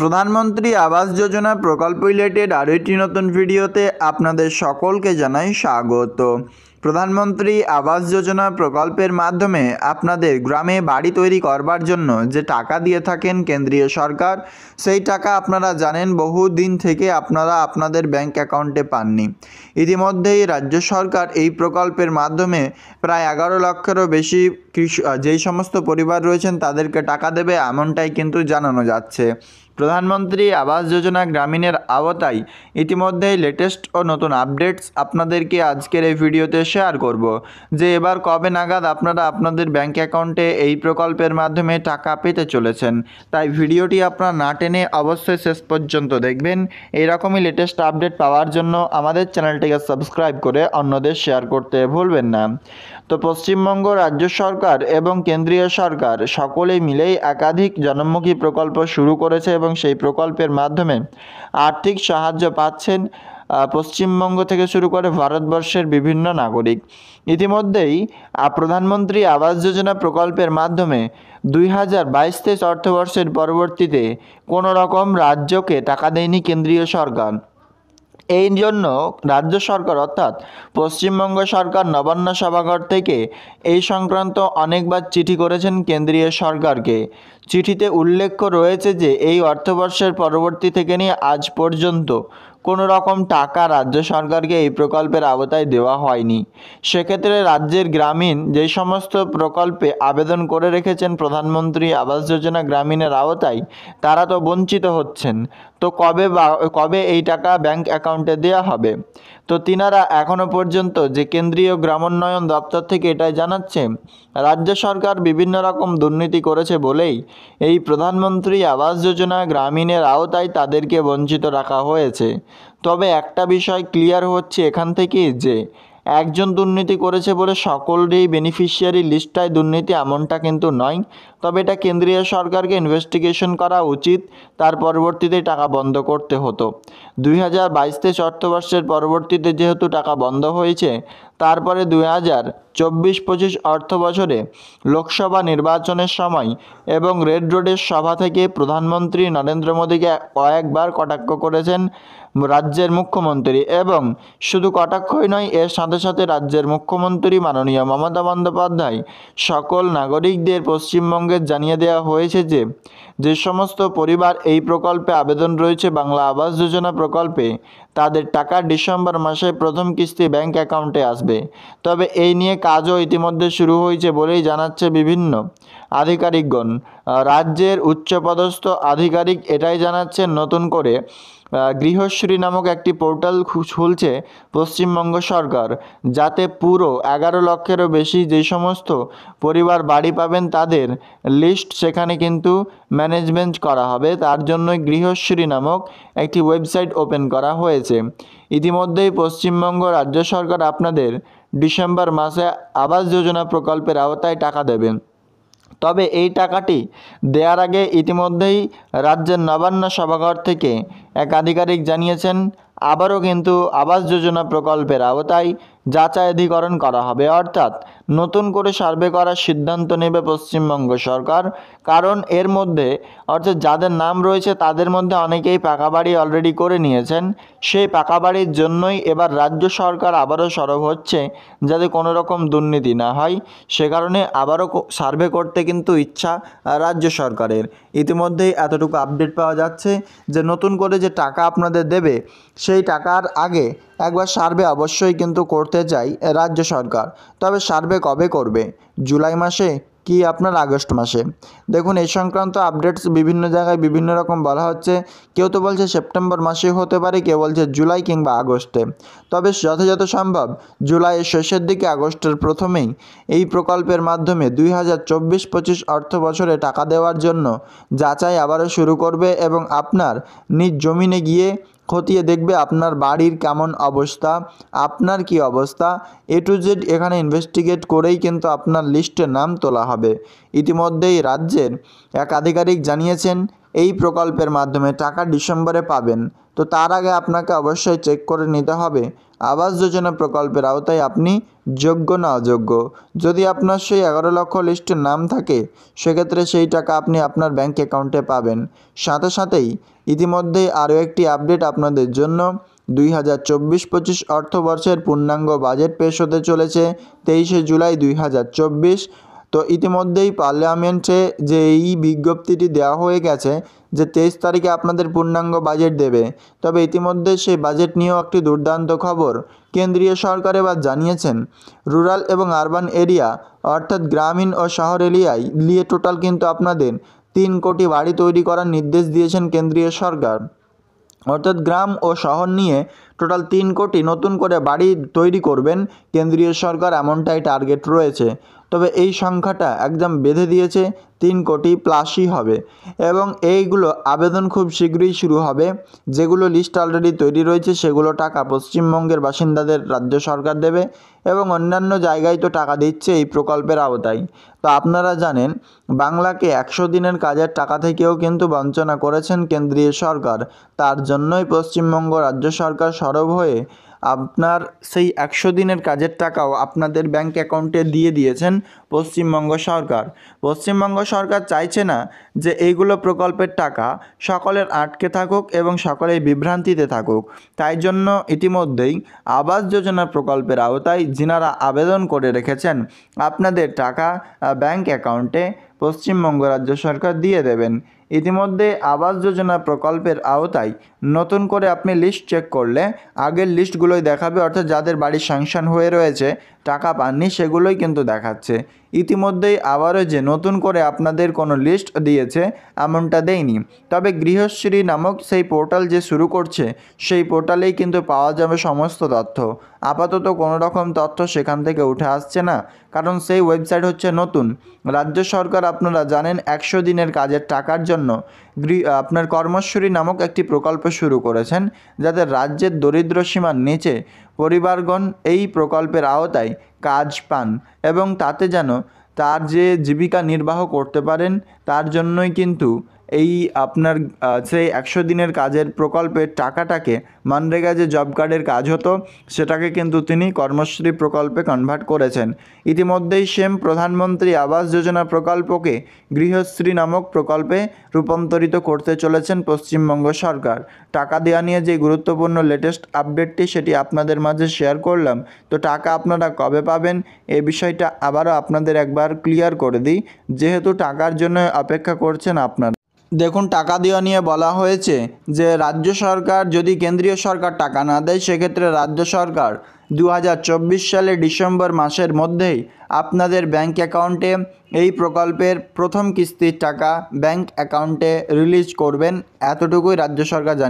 প্রধানমন্ত্রী আবাস যোজনা প্রকল্প রিলেটেড আরও একটি নতুন ভিডিওতে আপনাদের সকলকে জানাই স্বাগত প্রধানমন্ত্রী আবাস যোজনা প্রকল্পের মাধ্যমে আপনাদের গ্রামে বাড়ি তৈরি করবার জন্য যে টাকা দিয়ে থাকেন কেন্দ্রীয় সরকার সেই টাকা আপনারা জানেন বহু দিন থেকে আপনারা আপনাদের ব্যাংক অ্যাকাউন্টে পাননি ইতিমধ্যেই রাজ্য সরকার এই প্রকল্পের মাধ্যমে প্রায় এগারো লক্ষেরও বেশি যেই সমস্ত পরিবার রয়েছেন তাদেরকে টাকা দেবে এমনটাই কিন্তু জানানো যাচ্ছে প্রধানমন্ত্রী আবাস যোজনা গ্রামীণের আওতায় ইতিমধ্যেই লেটেস্ট ও নতুন আপডেটস আপনাদেরকে আজকের এই ভিডিওতে শেয়ার করব যে এবার কবে নাগাদ আপনারা আপনাদের ব্যাঙ্ক অ্যাকাউন্টে এই প্রকল্পের মাধ্যমে টাকা পেতে চলেছেন তাই ভিডিওটি আপনারা না টেনে অবশ্যই শেষ পর্যন্ত দেখবেন এরকমই লেটেস্ট আপডেট পাওয়ার জন্য আমাদের চ্যানেলটিকে সাবস্ক্রাইব করে অন্যদের শেয়ার করতে ভুলবেন না তো পশ্চিমবঙ্গ রাজ্য সরকার সরকার এবং কেন্দ্রীয় সরকার সকলে মিলেই একাধিক জনমুখী প্রকল্প শুরু করেছে এবং সেই প্রকল্পের মাধ্যমে আর্থিক সাহায্য পাচ্ছেন পশ্চিমবঙ্গ থেকে শুরু করে ভারতবর্ষের বিভিন্ন নাগরিক ইতিমধ্যেই প্রধানমন্ত্রী আবাস যোজনা প্রকল্পের মাধ্যমে দুই হাজার বাইশ অর্থবর্ষের পরবর্তীতে কোনো রকম রাজ্যকে টাকা দেয়নি কেন্দ্রীয় সরকার এই জন্য রাজ্য সরকার অর্থাৎ পশ্চিমবঙ্গ সরকার নবান্ন সভাঘর থেকে এই সংক্রান্ত অনেকবার চিঠি করেছেন কেন্দ্রীয় সরকারকে চিঠিতে উল্লেখ রয়েছে যে এই অর্থবর্ষের পরবর্তী থেকে নিয়ে আজ পর্যন্ত কোনো রকম টাকা রাজ্য সরকারকে এই প্রকল্পের আওতায় দেওয়া হয়নি সেক্ষেত্রে রাজ্যের গ্রামীণ যে সমস্ত প্রকল্পে আবেদন করে রেখেছেন প্রধানমন্ত্রী আবাস যোজনা গ্রামীণের আওতায় তারা তো বঞ্চিত হচ্ছেন তো কবে বা কবে এই টাকা ব্যাংক অ্যাকাউন্টে দেওয়া হবে তো তিনারা এখনও পর্যন্ত যে কেন্দ্রীয় গ্রামোন্নয়ন দপ্তর থেকে এটাই জানাচ্ছে রাজ্য সরকার বিভিন্ন রকম দুর্নীতি করেছে বলেই এই প্রধানমন্ত্রী আবাস যোজনা গ্রামীণের আওতায় তাদেরকে বঞ্চিত রাখা হয়েছে তবে একটা বিষয় ক্লিয়ার হচ্ছে এখান থেকে যে একজন দুর্নীতি করেছে বলে সকলেরই বেনিফিশিয়ারি লিস্টটায় দুর্নীতি এমনটা কিন্তু নয় তবে এটা কেন্দ্রীয় সরকারকে ইনভেস্টিগেশন করা উচিত তার পরবর্তীতে টাকা বন্ধ করতে হতো দুই হাজার বাইশ থেকে অর্থবর্ষের পরবর্তীতে যেহেতু টাকা বন্ধ হয়েছে তারপরে দুই হাজার চব্বিশ পঁচিশ অর্থ বছরে লোকসভা নির্বাচনের সময় এবং রেড রোডের সভা থেকে প্রধানমন্ত্রী নরেন্দ্র মোদীকে কয়েকবার কটাক্ষ করেছেন রাজ্যের মুখ্যমন্ত্রী এবং শুধু কটাক্ষই নয় এর সাথে সাথে রাজ্যের মুখ্যমন্ত্রী মাননীয় মমতা বন্দ্যোপাধ্যায় সকল নাগরিকদের পশ্চিমবঙ্গে জানিয়ে দেওয়া হয়েছে যে যে সমস্ত পরিবার এই প্রকল্পে আবেদন রয়েছে বাংলা আবাস যোজনা প্রকল্পে তাদের টাকা ডিসেম্বর মাসে প্রথম কিস্তি ব্যাংক অ্যাকাউন্টে আসবে মধ্যে তবে এই নিয়ে কাজও ইতিমধ্যে শুরু হয়েছে বলেই জানাচ্ছে বিভিন্ন আধিকারিকগণ রাজ্যের উচ্চপদস্থ আধিকারিক এটাই জানাচ্ছেন নতুন করে গৃহশ্রী নামক একটি পোর্টাল খুলছে পশ্চিমবঙ্গ সরকার যাতে পুরো এগারো লক্ষেরও বেশি যে সমস্ত পরিবার বাড়ি পাবেন তাদের লিস্ট সেখানে কিন্তু ম্যানেজমেন্ট করা হবে তার জন্যই গৃহশ্রী নামক একটি ওয়েবসাইট ওপেন করা হয়েছে ইতিমধ্যেই পশ্চিমবঙ্গ রাজ্য সরকার আপনাদের ডিসেম্বর মাসে আবাস যোজনা প্রকল্পের আওতায় টাকা দেবেন তবে এই টাকাটি দেওয়ার আগে ইতিমধ্যেই রাজ্যের নবান্ন সভাঘর থেকে এক আধিকারিক জানিয়েছেন আবারও কিন্তু আবাস যোজনা প্রকল্পের আওতায় যাচাইধিকরণ করা হবে অর্থাৎ নতুন করে সার্ভে করার সিদ্ধান্ত নেবে পশ্চিমবঙ্গ সরকার কারণ এর মধ্যে অর্থাৎ যাদের নাম রয়েছে তাদের মধ্যে অনেকেই পাকা বাড়ি অলরেডি করে নিয়েছেন সেই পাকা বাড়ির জন্যই এবার রাজ্য সরকার আবারও সরব হচ্ছে যাতে কোনো রকম দুর্নীতি না হয় সে কারণে আবারও সার্ভে করতে কিন্তু ইচ্ছা রাজ্য সরকারের ইতিমধ্যেই এতটুকু আপডেট পাওয়া যাচ্ছে যে নতুন করে যে টাকা আপনাদের দেবে সেই টাকার আগে একবার সার্ভে অবশ্যই কিন্তু করতে চায় রাজ্য সরকার তবে সার্ভে কবে করবে জুলাই মাসে কি আপনার আগস্ট মাসে দেখুন এই সংক্রান্ত আপডেটস বিভিন্ন জায়গায় বিভিন্ন রকম বলা হচ্ছে কেউ তো বলছে সেপ্টেম্বর মাসে হতে পারে কেউ বলছে জুলাই কিংবা আগস্টে তবে যথাযথ সম্ভব জুলাইয়ের শেষের দিকে আগস্টের প্রথমেই এই প্রকল্পের মাধ্যমে দুই হাজার চব্বিশ পঁচিশ অর্থ বছরে টাকা দেওয়ার জন্য যাচাই আবারও শুরু করবে এবং আপনার নিজ জমিনে গিয়ে খতিয়ে দেখবে আপনার বাড়ির কেমন অবস্থা আপনার কি অবস্থা এ টু জেড এখানে ইনভেস্টিগেট করেই কিন্তু আপনার লিস্টে নাম তোলা হবে ইতিমধ্যেই রাজ্যের এক আধিকারিক জানিয়েছেন এই প্রকল্পের মাধ্যমে টাকা ডিসেম্বরে পাবেন তো তার আগে আপনাকে অবশ্যই চেক করে নিতে হবে আবাস যোজনা প্রকল্পের আওতায় আপনি যোগ্য না অযোগ্য যদি আপনার সেই এগারো লক্ষ লিস্টের নাম থাকে সেক্ষেত্রে সেই টাকা আপনি আপনার ব্যাঙ্ক অ্যাকাউন্টে পাবেন সাথে সাথেই ইতিমধ্যেই আরও একটি আপডেট আপনাদের জন্য দুই হাজার চব্বিশ পঁচিশ অর্থবর্ষের পূর্ণাঙ্গ বাজেট পেশ হতে চলেছে তেইশে জুলাই দুই হাজার চব্বিশ তো ইতিমধ্যেই পার্লামেন্টে যে এই বিজ্ঞপ্তিটি দেওয়া হয়ে গেছে যে তেইশ তারিখে আপনাদের পূর্ণাঙ্গ বাজেট দেবে তবে ইতিমধ্যে সেই বাজেট নিয়েও একটি দুর্দান্ত খবর কেন্দ্রীয় সরকার এবার জানিয়েছেন রুরাল এবং আরবান এরিয়া অর্থাৎ গ্রামীণ ও শহর এলিয়ায় নিয়ে টোটাল কিন্তু আপনাদের তিন কোটি বাড়ি তৈরি করার নির্দেশ দিয়েছেন কেন্দ্রীয় সরকার অর্থাৎ গ্রাম ও শহর নিয়ে টোটাল তিন কোটি নতুন করে বাড়ি তৈরি করবেন কেন্দ্রীয় সরকার এমনটাই টার্গেট রয়েছে তবে এই সংখ্যাটা একদম বেঁধে দিয়েছে তিন কোটি প্লাসই হবে এবং এইগুলো আবেদন খুব শীঘ্রই শুরু হবে যেগুলো লিস্ট অলরেডি তৈরি রয়েছে সেগুলো টাকা পশ্চিমবঙ্গের বাসিন্দাদের রাজ্য সরকার দেবে এবং অন্যান্য জায়গায় তো টাকা দিচ্ছে এই প্রকল্পের আওতায় তো আপনারা জানেন বাংলাকে একশো দিনের কাজের টাকা থেকেও কিন্তু বঞ্চনা করেছেন কেন্দ্রীয় সরকার তার জন্যই পশ্চিমবঙ্গ রাজ্য সরকার সরব হয়ে আপনার সেই একশো দিনের কাজের টাকাও আপনাদের ব্যাংক অ্যাকাউন্টে দিয়ে দিয়েছেন পশ্চিমবঙ্গ সরকার পশ্চিমবঙ্গ সরকার চাইছে না যে এইগুলো প্রকল্পের টাকা সকলের আটকে থাকুক এবং সকলেই বিভ্রান্তিতে থাকুক তাই জন্য ইতিমধ্যেই আবাস যোজনা প্রকল্পের আওতায় যিনারা আবেদন করে রেখেছেন আপনাদের টাকা ব্যাংক অ্যাকাউন্টে পশ্চিমবঙ্গ রাজ্য সরকার দিয়ে দেবেন ইতিমধ্যে আবাস যোজনা প্রকল্পের আওতায় নতুন করে আপনি লিস্ট চেক করলে আগের লিস্টগুলোই দেখাবে অর্থাৎ যাদের বাড়ি স্যাংশন হয়ে রয়েছে টাকা পাননি সেগুলোই কিন্তু দেখাচ্ছে ইতিমধ্যেই আবারও যে নতুন করে আপনাদের কোনো লিস্ট দিয়েছে এমনটা দেয়নি তবে গৃহশ্রী নামক সেই পোর্টাল যে শুরু করছে সেই পোর্টালেই কিন্তু পাওয়া যাবে সমস্ত তথ্য আপাতত কোনো রকম তথ্য সেখান থেকে উঠে আসছে না কারণ সেই ওয়েবসাইট হচ্ছে নতুন রাজ্য সরকার আপনারা জানেন একশো দিনের কাজের টাকার জন্য আপনার কর্মশ্বরী নামক একটি প্রকল্প শুরু করেছেন যাতে রাজ্যের দরিদ্র সীমার নিচে পরিবারগণ এই প্রকল্পের আওতায় জায়গায় কাজ পান এবং তাতে যেন তার যে জীবিকা নির্বাহ করতে পারেন তার জন্যই কিন্তু এই আপনার সেই একশো দিনের কাজের প্রকল্পের টাকাটাকে মানরেগা যে জব কার্ডের কাজ হতো সেটাকে কিন্তু তিনি কর্মশ্রী প্রকল্পে কনভার্ট করেছেন ইতিমধ্যেই সেম প্রধানমন্ত্রী আবাস যোজনা প্রকল্পকে গৃহশ্রী নামক প্রকল্পে রূপান্তরিত করতে চলেছেন পশ্চিমবঙ্গ সরকার টাকা দেওয়া নিয়ে যে গুরুত্বপূর্ণ লেটেস্ট আপডেটটি সেটি আপনাদের মাঝে শেয়ার করলাম তো টাকা আপনারা কবে পাবেন এ বিষয়টা আবারও আপনাদের একবার ক্লিয়ার করে দিই যেহেতু টাকার জন্য অপেক্ষা করছেন আপনারা দেখুন টাকা দেওয়া নিয়ে বলা হয়েছে যে রাজ্য সরকার যদি কেন্দ্রীয় সরকার টাকা না দেয় সেক্ষেত্রে রাজ্য সরকার দু সালে ডিসেম্বর মাসের মধ্যেই আপনাদের ব্যাঙ্ক অ্যাকাউন্টে এই প্রকল্পের প্রথম কিস্তির টাকা ব্যাঙ্ক অ্যাকাউন্টে রিলিজ করবেন এতটুকুই রাজ্য সরকার জানি